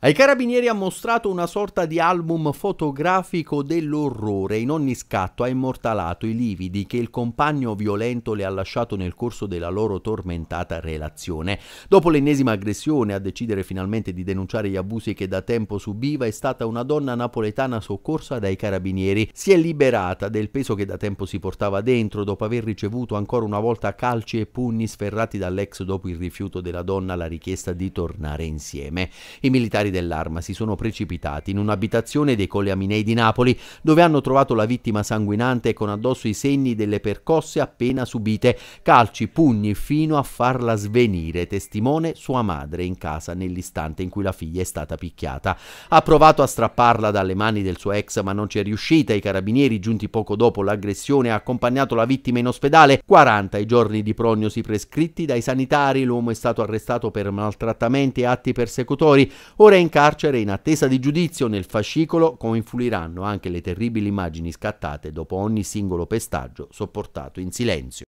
Ai carabinieri ha mostrato una sorta di album fotografico dell'orrore. In ogni scatto ha immortalato i lividi che il compagno violento le ha lasciato nel corso della loro tormentata relazione. Dopo l'ennesima aggressione a decidere finalmente di denunciare gli abusi che da tempo subiva è stata una donna napoletana soccorsa dai carabinieri. Si è liberata del peso che da tempo si portava dentro dopo aver ricevuto ancora una volta calci e pugni sferrati dall'ex dopo il rifiuto della donna alla richiesta di tornare insieme. I militari proprietari dell'arma si sono precipitati in un'abitazione dei Colliaminei di Napoli, dove hanno trovato la vittima sanguinante con addosso i segni delle percosse appena subite, calci, pugni fino a farla svenire, testimone sua madre in casa nell'istante in cui la figlia è stata picchiata. Ha provato a strapparla dalle mani del suo ex ma non ci è riuscita, i carabinieri giunti poco dopo l'aggressione ha accompagnato la vittima in ospedale, 40 i giorni di prognosi prescritti dai sanitari, l'uomo è stato arrestato per maltrattamenti e atti persecutori, ora in carcere in attesa di giudizio nel fascicolo come influiranno anche le terribili immagini scattate dopo ogni singolo pestaggio sopportato in silenzio.